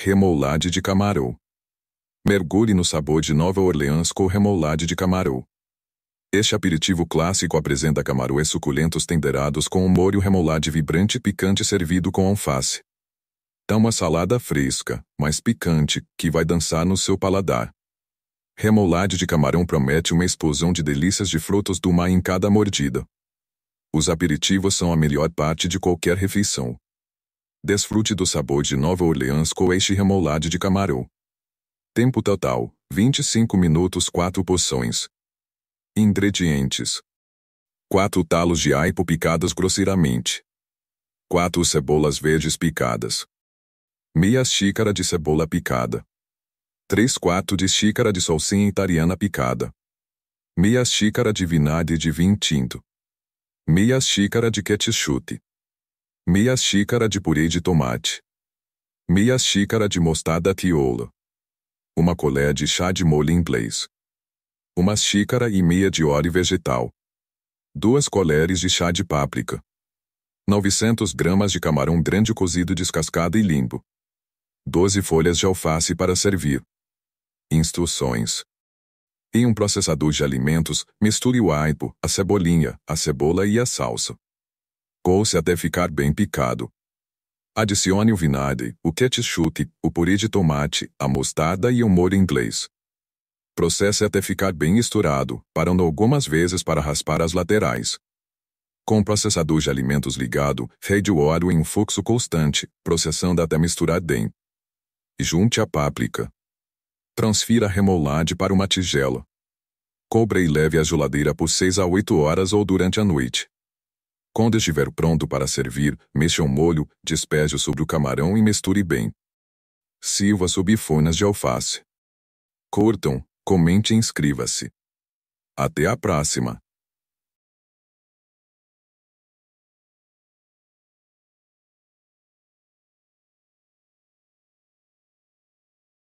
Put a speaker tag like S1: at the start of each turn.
S1: remoulade de camarão. Mergulhe no sabor de Nova Orleans com remoulade de camarão. Este aperitivo clássico apresenta camarões suculentos tenderados com um molho remoulade vibrante e picante servido com alface. Dá uma salada fresca, mas picante, que vai dançar no seu paladar. Remoulade de camarão promete uma explosão de delícias de frutos do mar em cada mordida. Os aperitivos são a melhor parte de qualquer refeição. Desfrute do sabor de Nova Orleans com este remoulade de camarão. Tempo total: 25 minutos 4 porções. Ingredientes: 4 talos de aipo picadas grosseiramente. 4 cebolas verdes picadas. Meia xícara de cebola picada. 3 quartos de xícara de salsinha italiana picada. Meia xícara de vinagre de vinho tinto. Meia xícara de ketchup meia xícara de purê de tomate, meia xícara de mostarda tiolo, uma colher de chá de molho inglês, uma xícara e meia de óleo vegetal, duas colheres de chá de páprica, 900 gramas de camarão grande cozido descascado e limpo, 12 folhas de alface para servir. Instruções. Em um processador de alimentos, misture o aipo, a cebolinha, a cebola e a salsa coe até ficar bem picado. Adicione o vinagre, o ketchup, o purê de tomate, a mostarda e o molho inglês. Processe até ficar bem misturado, parando algumas vezes para raspar as laterais. Com o processador de alimentos ligado, rede o óleo em um fluxo constante, processando até misturar bem. Junte a páprica. Transfira a remoulade para uma tigela. Cobre e leve à geladeira por 6 a 8 horas ou durante a noite. Quando estiver pronto para servir, mexa o um molho, despeje sobre o camarão e misture bem. Silva sob folhas de alface. Curtam, comente e inscreva-se. Até a próxima!